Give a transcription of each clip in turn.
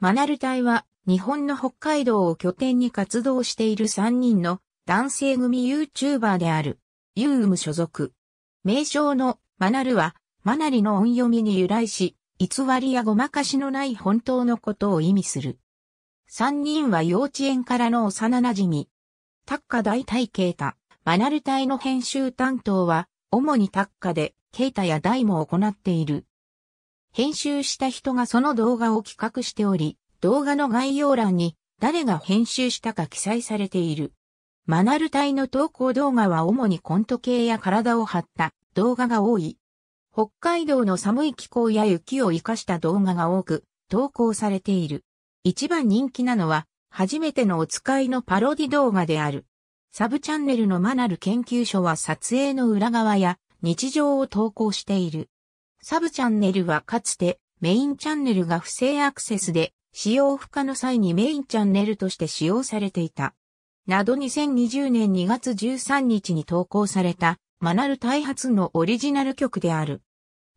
マナル隊は日本の北海道を拠点に活動している3人の男性組 YouTuber である。ユーム所属。名称のマナルはマナリの音読みに由来し、偽りやごまかしのない本当のことを意味する。3人は幼稚園からの幼馴染み。タッカ大隊ケータ、マナル隊の編集担当は、主にタッカで、ケータや大も行っている。編集した人がその動画を企画しており、動画の概要欄に誰が編集したか記載されている。マナル隊の投稿動画は主にコント系や体を張った動画が多い。北海道の寒い気候や雪を活かした動画が多く投稿されている。一番人気なのは初めてのお使いのパロディ動画である。サブチャンネルのマナル研究所は撮影の裏側や日常を投稿している。サブチャンネルはかつてメインチャンネルが不正アクセスで使用不可の際にメインチャンネルとして使用されていた。など2020年2月13日に投稿されたマナルタイ発のオリジナル曲である。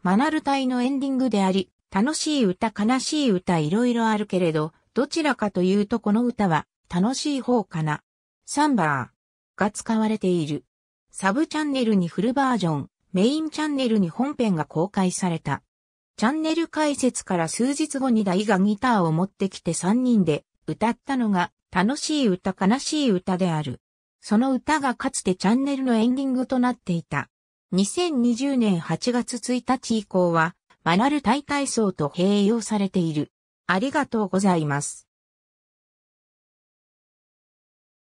マナルタイのエンディングであり、楽しい歌悲しい歌いろいろあるけれど、どちらかというとこの歌は楽しい方かな。サンバーが使われている。サブチャンネルにフルバージョン、メインチャンネルに本編が公開された。チャンネル解説から数日後に大がギターを持ってきて3人で歌ったのが楽しい歌悲しい歌である。その歌がかつてチャンネルのエンディングとなっていた。2020年8月1日以降は、マナル大体操と併用されている。ありがとうございます。